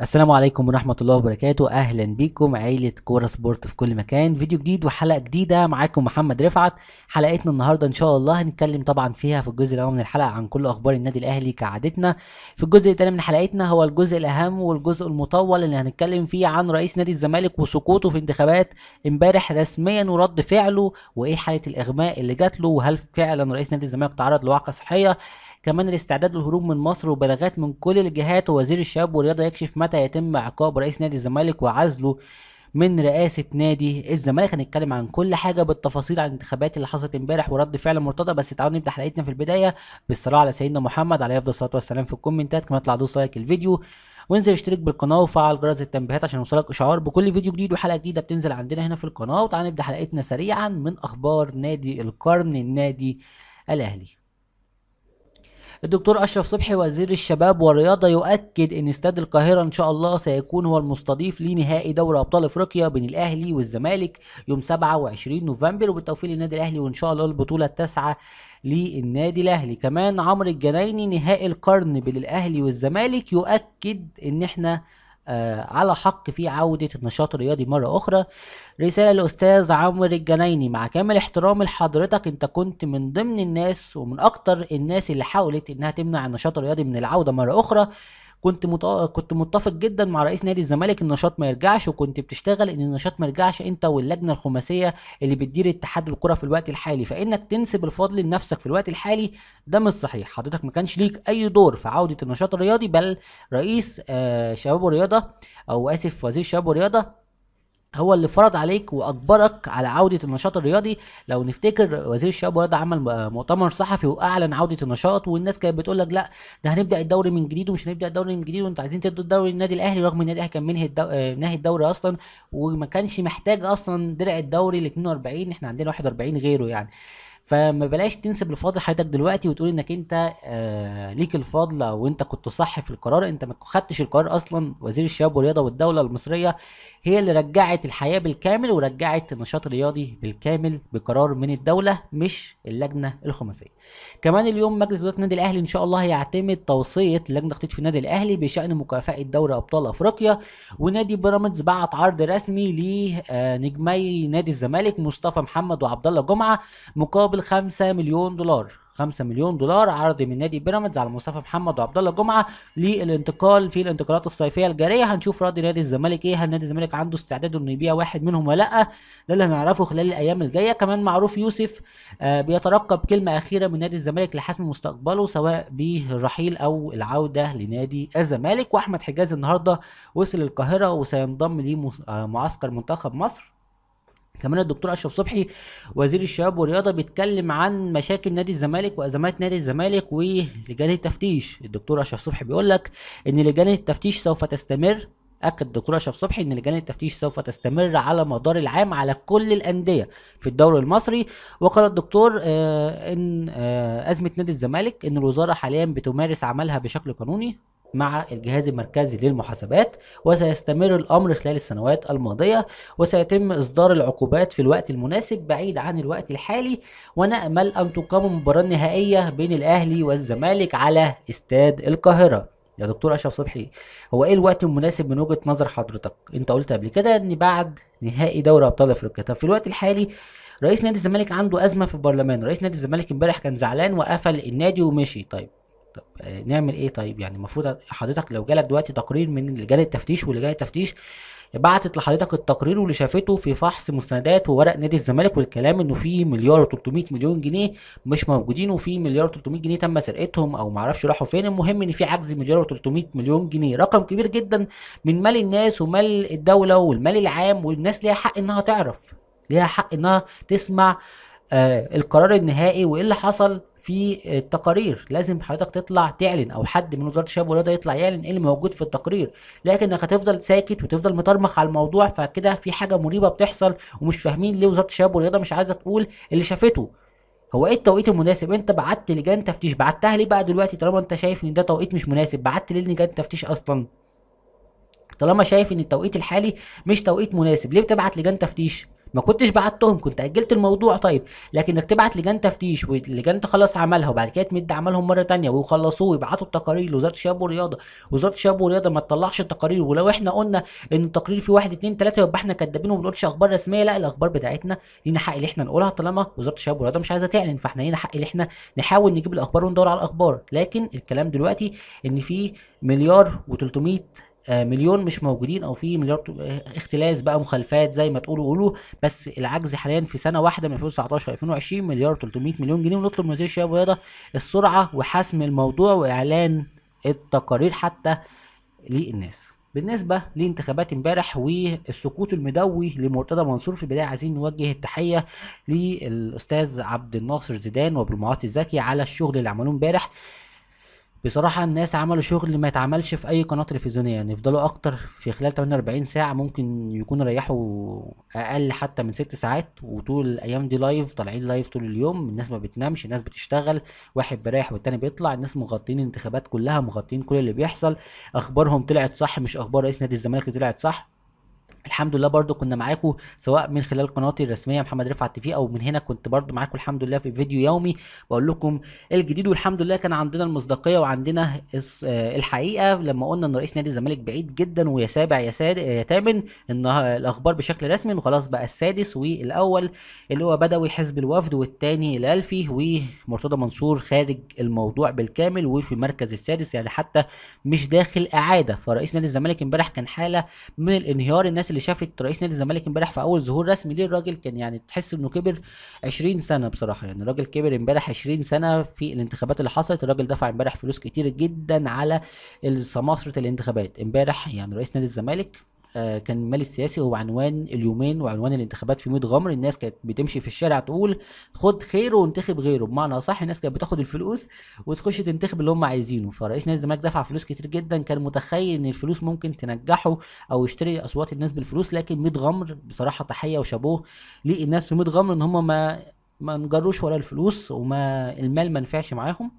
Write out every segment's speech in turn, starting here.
السلام عليكم ورحمة الله وبركاته أهلا بيكم عيلة كورة سبورت في كل مكان فيديو جديد وحلقة جديدة معاكم محمد رفعت حلقتنا النهاردة إن شاء الله هنتكلم طبعا فيها في الجزء الأول من الحلقة عن كل أخبار النادي الأهلي كعادتنا في الجزء الثاني من حلقتنا هو الجزء الأهم والجزء المطول اللي هنتكلم فيه عن رئيس نادي الزمالك وسقوطه في انتخابات امبارح رسميا ورد فعله وإيه حالة الإغماء اللي جات له وهل فعلا رئيس نادي الزمالك تعرض لوعقة صحية كمان الاستعداد للهروب من مصر وبلاغات من كل الجهات ووزير الشباب والرياضة يكشف متى يتم عقاب رئيس نادي الزمالك وعزله من رئاسة نادي الزمالك هنتكلم عن كل حاجة بالتفاصيل عن الانتخابات اللي حصلت امبارح ورد فعل مرتضى بس تعالوا نبدأ حلقتنا في البداية بالصلاة على سيدنا محمد عليه أفضل الصلاة والسلام في الكومنتات كمان اطلع دوس لايك الفيديو وانزل اشترك بالقناة وفعل جرس التنبيهات عشان يوصلك إشعار بكل فيديو جديد وحلقة جديدة بتنزل عندنا هنا في القناة وتعالى نبدأ حلقتنا سريعا من أخبار نادي القرن النادي الأهلي الدكتور أشرف صبحي وزير الشباب والرياضة يؤكد أن استاد القاهرة إن شاء الله سيكون هو المستضيف لنهائي دوري أبطال أفريقيا بين الأهلي والزمالك يوم 27 نوفمبر وبالتوفيق للنادي الأهلي وإن شاء الله البطولة التاسعة للنادي الاهلي كمان عمرو الجنايني نهائي القرن بين الاهلي والزمالك يؤكد ان احنا آه، على حق في عودة النشاط الرياضي مرة أخرى رسالة لأستاذ عمرو الجنايني مع كامل احترامي لحضرتك أنت كنت من ضمن الناس ومن أكتر الناس اللي حاولت إنها تمنع النشاط الرياضي من العودة مرة أخرى كنت مت... كنت متفق جدا مع رئيس نادي الزمالك النشاط ما يرجعش وكنت بتشتغل ان النشاط ما يرجعش انت واللجنه الخماسيه اللي بتدير اتحاد الكره في الوقت الحالي فانك تنسب الفضل لنفسك في الوقت الحالي ده مش صحيح حضرتك ما كانش ليك اي دور في عوده النشاط الرياضي بل رئيس آه شباب ورياضه او اسف وزير الشباب والرياضه هو اللي فرض عليك واجبرك على عوده النشاط الرياضي لو نفتكر وزير الشباب والرياضه عمل آه، مؤتمر صحفي واعلن عوده النشاط والناس كانت بتقول لك لا ده هنبدا الدوري من جديد ومش هنبدا الدوري من جديد وانتوا عايزين تدوا الدوري للنادي الاهلي رغم ان النادي الاهلي كان منهي الدو... آه، الدوري اصلا وما كانش محتاج اصلا درع الدوري ال 42 احنا عندنا 41 غيره يعني فما بلاش تنسب الفضل حياتك دلوقتي وتقول انك انت آه ليك الفضل او انت كنت صح في القرار انت ما خدتش القرار اصلا وزير الشباب والرياضه والدوله المصريه هي اللي رجعت الحياه بالكامل ورجعت النشاط الرياضي بالكامل بقرار من الدوله مش اللجنه الخماسيه كمان اليوم مجلس اداره النادي الاهلي ان شاء الله هيعتمد توصيه لجنه تخطيط في النادي الاهلي بشان مكافاه دوري ابطال افريقيا ونادي بيراميدز بعت عرض رسمي لنجمي آه، نادي الزمالك مصطفى محمد وعبد الله جمعه مقابل مقابل 5 مليون دولار 5 مليون دولار عرض من نادي بيراميدز على مصطفى محمد وعبد الله جمعه للانتقال في الانتقالات الصيفيه الجاريه هنشوف رد نادي الزمالك ايه هل نادي الزمالك عنده استعداد انه يبيع واحد منهم ولا لا ده اللي هنعرفه خلال الايام الجايه كمان معروف يوسف آه بيترقب كلمه اخيره من نادي الزمالك لحسم مستقبله سواء بالرحيل او العوده لنادي الزمالك واحمد حجاز النهارده وصل القاهره وسينضم لمعسكر آه، منتخب مصر كمان الدكتور اشرف صبحي وزير الشباب والرياضه بيتكلم عن مشاكل نادي الزمالك وازمات نادي الزمالك ولجان التفتيش الدكتور اشرف صبحي بيقول لك ان لجان التفتيش سوف تستمر اكد الدكتور اشرف صبحي ان لجان التفتيش سوف تستمر على مدار العام على كل الانديه في الدوري المصري وقال الدكتور آه ان آه ازمه نادي الزمالك ان الوزاره حاليا بتمارس عملها بشكل قانوني مع الجهاز المركزي للمحاسبات وسيستمر الأمر خلال السنوات الماضية وسيتم إصدار العقوبات في الوقت المناسب بعيد عن الوقت الحالي ونأمل أن تقام مباراة نهائية بين الأهلي والزمالك على استاد القاهرة يا دكتور اشرف صبحي هو ايه الوقت المناسب من وجهه نظر حضرتك انت قلت قبل كده ان بعد نهائي دوري ابطال افريقيا طب في الوقت الحالي رئيس نادي الزمالك عنده ازمه في البرلمان رئيس نادي الزمالك امبارح كان زعلان وقفل النادي ومشي طيب طب آه، نعمل ايه طيب يعني المفروض حضرتك لو جالك دلوقتي تقرير من لجان التفتيش ولجان التفتيش بعتت لحضرتك التقرير واللي شافته في فحص مستندات وورق نادي الزمالك والكلام انه في مليار و300 مليون جنيه مش موجودين وفي مليار و300 جنيه تم سرقتهم او معرفش راحوا فين المهم ان في عجز مليار و300 مليون جنيه رقم كبير جدا من مال الناس ومال الدوله والمال العام والناس ليها حق انها تعرف ليها حق انها تسمع آه القرار النهائي وايه اللي حصل في التقارير لازم حضرتك تطلع تعلن او حد من وزاره الشباب والرياضه يطلع يعلن ايه اللي موجود في التقرير لكنك هتفضل ساكت وتفضل مطرمخ على الموضوع فكده في حاجه مريبه بتحصل ومش فاهمين ليه وزاره الشباب والرياضه مش عايزه تقول اللي شافته هو ايه التوقيت المناسب انت بعت لجان تفتيش بعتها ليه بقى دلوقتي طالما انت شايف ان ده توقيت مش مناسب بعت ليه لجان تفتيش اصلا طالما شايف ان التوقيت الحالي مش توقيت مناسب ليه بتبعت لجان تفتيش ما كنتش بعتهم كنت اجلت الموضوع طيب لكن انك تبعت لجان تفتيش واللجان تخلص عملها وبعد كده تمد عملهم مره تانية ويخلصوه ويبعتوا التقارير لوزاره الشباب والرياضه وزاره الشباب والرياضه ما تطلعش التقارير ولو احنا قلنا ان التقرير فيه واحد اتنين تلاته يبقى احنا كدابين وما بنقولش اخبار رسميه لا الاخبار بتاعتنا لينا حق اللي احنا نقولها طالما وزاره الشباب والرياضه مش عايزه تعلن فاحنا لينا حق اللي احنا نحاول نجيب الاخبار وندور على الاخبار لكن الكلام دلوقتي ان في مليار و300 آه، مليون مش موجودين او في مليار اختلاس بقى مخالفات زي ما تقولوا قولوا بس العجز حاليا في سنه واحده من 2019 ل 2020 مليار 300 مليون جنيه ونطلب من وزير الشباب والرياضه السرعه وحسم الموضوع واعلان التقارير حتى للناس بالنسبة لانتخابات امبارح والسقوط المدوي لمرتضى منصور في البداية عايزين نوجه التحية للأستاذ عبد الناصر زيدان وبالمعاطي الزكي على الشغل اللي عملوه امبارح بصراحة الناس عملوا شغل ما يتعملش في أي قناة تلفزيونية يعني يفضلوا أكتر في خلال 48 ساعة ممكن يكونوا ريحوا أقل حتى من ست ساعات وطول الأيام دي لايف طالعين لايف طول اليوم الناس ما بتنامش الناس بتشتغل واحد بيريح والتاني بيطلع الناس مغطين الانتخابات كلها مغطين كل اللي بيحصل أخبارهم طلعت صح مش أخبار رئيس نادي الزمالك طلعت صح الحمد لله برضو كنا معاكم سواء من خلال قناتي الرسميه محمد رفعت تي في او من هنا كنت برضو معاكم الحمد لله في فيديو يومي بقول لكم الجديد والحمد لله كان عندنا المصداقيه وعندنا الحقيقه لما قلنا ان رئيس نادي الزمالك بعيد جدا ويا سابع يا ساد يا تامن ان الاخبار بشكل رسمي وخلاص بقى السادس والاول اللي هو بدوي حزب الوفد والثاني الالفي ومرتضى منصور خارج الموضوع بالكامل وفي المركز السادس يعني حتى مش داخل اعاده فرئيس نادي الزمالك امبارح كان حاله من الانهيار الناس اللي اللي شافت رئيس نادي الزمالك امبارح في اول ظهور رسمي ليه الراجل كان يعني تحس انه كبر 20 سنه بصراحه يعني الراجل كبر امبارح 20 سنه في الانتخابات اللي حصلت الراجل دفع امبارح فلوس كتير جدا على سماسره الانتخابات امبارح يعني رئيس نادي الزمالك آه، كان المال السياسي هو عنوان اليومين وعنوان الانتخابات في ميت غمر الناس كانت بتمشي في الشارع تقول خد خيره وانتخب غيره بمعنى اصح الناس كانت بتاخد الفلوس وتخش تنتخب اللي هم عايزينه فرئيس نادي الزمالك دفع فلوس كتير جدا كان متخيل ان الفلوس ممكن تنجحه او يشتري اصوات الناس بالفلوس لكن ميت غمر بصراحه تحيه وشابوه للناس في ميت غمر ان هم ما ما انجروش ولا الفلوس وما المال ما نفعش معاهم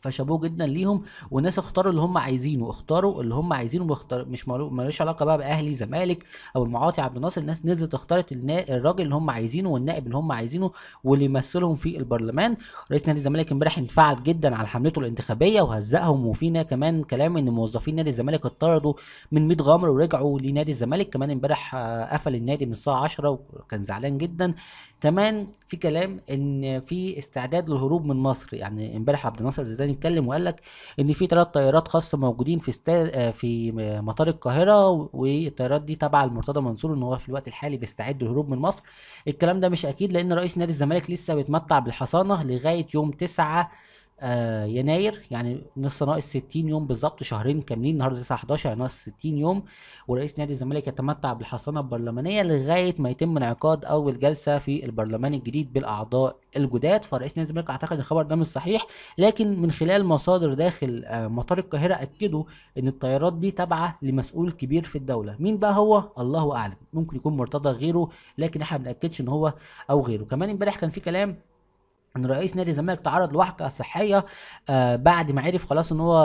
فشابوه جدا ليهم والناس اختاروا اللي هم عايزينه اختاروا اللي هم عايزينه واختار مش ملوش علاقه بقى باهلي زمالك او المعاطي عبد الناصر الناس نزلت اختارت الراجل اللي هم عايزينه والنائب اللي هم عايزينه واللي يمثلهم في البرلمان رئيس نادي الزمالك امبارح انفعل جدا على حملته الانتخابيه وهزقهم وفينا كمان كلام ان موظفين نادي الزمالك اتطردوا من 100 غمر ورجعوا لنادي الزمالك كمان امبارح آه، قفل النادي من الساعه 10 وكان زعلان جدا كمان في كلام ان في استعداد للهروب من مصر يعني امبارح عبد الناصر زيدان كان اتكلم وقال لك ان في ثلاث طيارات خاصه موجودين في استاد آه، في مطار القاهره والطيارات دي تبع المرتضى منصور ان هو في الوقت الحالي بيستعد للهروب من مصر الكلام ده مش اكيد لان رئيس نادي الزمالك لسه بيتمتع بالحصانه لغايه يوم 9 آه، يناير يعني لسه ناقص 60 يوم بالظبط شهرين كاملين النهارده 9 11 يعني ناقص 60 يوم ورئيس نادي الزمالك يتمتع بالحصانه البرلمانيه لغايه ما يتم انعقاد اول جلسه في البرلمان الجديد بالاعضاء الجداد فرئيس نادي الزمالك اعتقد الخبر ده مش صحيح لكن من خلال مصادر داخل آه، مطار القاهره اكدوا ان الطيارات دي تابعه لمسؤول كبير في الدوله مين بقى هو الله اعلم ممكن يكون مرتضى غيره لكن احنا ما بناكدش ان هو او غيره كمان امبارح كان في كلام ان رئيس نادي الزمالك تعرض لوحده صحيه آه بعد ما عرف خلاص ان هو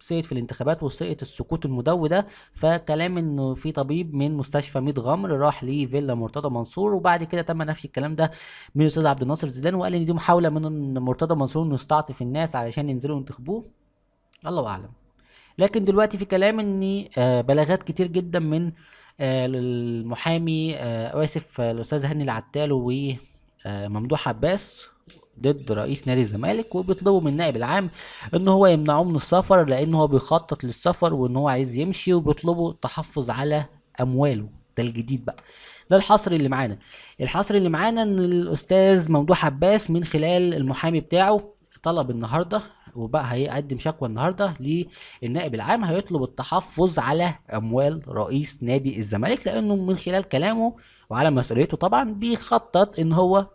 سقط في الانتخابات وسقط السقوط المدوي ده فكلام انه في طبيب من مستشفى ميت غمر راح لفيلا مرتضى منصور وبعد كده تم نفي الكلام ده من الاستاذ عبد الناصر زيدان وقال ان دي محاوله من مرتضى منصور انه يستعطف الناس علشان ينزلوا ينتخبوه الله اعلم لكن دلوقتي في كلام ان آه بلاغات كتير جدا من آه، المحامي آه، اسف آه، الاستاذ هاني العتال وممدوح عباس ضد رئيس نادي الزمالك وبيطلبوا من النائب العام ان هو يمنعه من السفر لان هو بيخطط للسفر وان هو عايز يمشي وبيطلبوا التحفظ على امواله ده الجديد بقى ده الحصر اللي معانا الحصر اللي معانا ان الاستاذ ممدوح عباس من خلال المحامي بتاعه طلب النهارده وبقى هيقدم شكوى النهارده للنائب العام هيطلب التحفظ على اموال رئيس نادي الزمالك لانه من خلال كلامه وعلى مسؤوليته طبعا بيخطط ان هو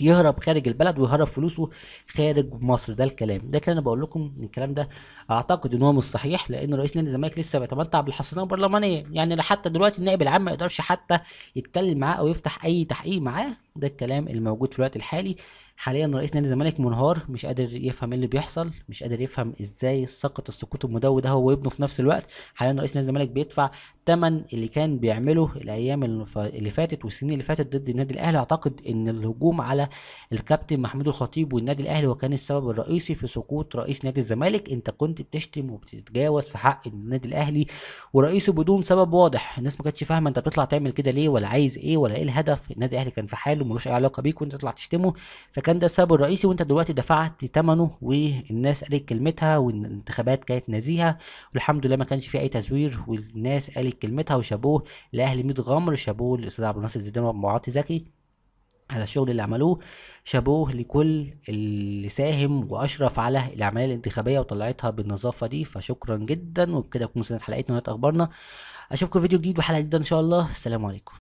يهرب خارج البلد ويهرب فلوسه خارج مصر ده الكلام ده كان انا بقول لكم ان الكلام ده اعتقد ان هو مش صحيح لان رئيس نادي الزمالك لسه بيتمتع بالحصانه البرلمانيه يعني لحتى دلوقتي النائب العام ما يقدرش حتى يتكلم معاه او يفتح اي تحقيق معاه ده الكلام الموجود في الوقت الحالي حاليا رئيس نادي الزمالك منهار مش قادر يفهم ايه اللي بيحصل مش قادر يفهم ازاي سقط السقوط المدوي ده هو وابنه في نفس الوقت حاليا رئيس نادي الزمالك بيدفع ثمن اللي كان بيعمله الايام اللي فاتت والسنين اللي فاتت ضد النادي الاهلي اعتقد ان الهجوم على الكابتن محمود الخطيب والنادي الاهلي هو كان السبب الرئيسي في سقوط رئيس نادي الزمالك انت كنت بتشتم وبتتجاوز في حق النادي الاهلي ورئيسه بدون سبب واضح الناس ما كانتش فاهمه انت بتطلع تعمل كده ليه ولا عايز ايه ولا ايه الهدف النادي الاهلي كان في حاله ملوش اي علاقه بيك وانت تطلع تشتمه فكان ده السبب الرئيسي وانت دلوقتي دفعت ثمنه والناس قالت كلمتها والانتخابات كانت نزيهه والحمد لله ما كانش في اي تزوير والناس قالت كلمتها وشابوه لاهل 100 غمر شابوه للاستاذ عبد الناصر الزيدان ومعاطي زكي على الشغل اللي عملوه شابوه لكل اللي ساهم واشرف على الاعمال الانتخابيه وطلعتها بالنظافه دي فشكرا جدا وبكده تكون سنه حلقتنا ونهايه اخبارنا اشوفكم في فيديو جديد وحلقه جديده ان شاء الله السلام عليكم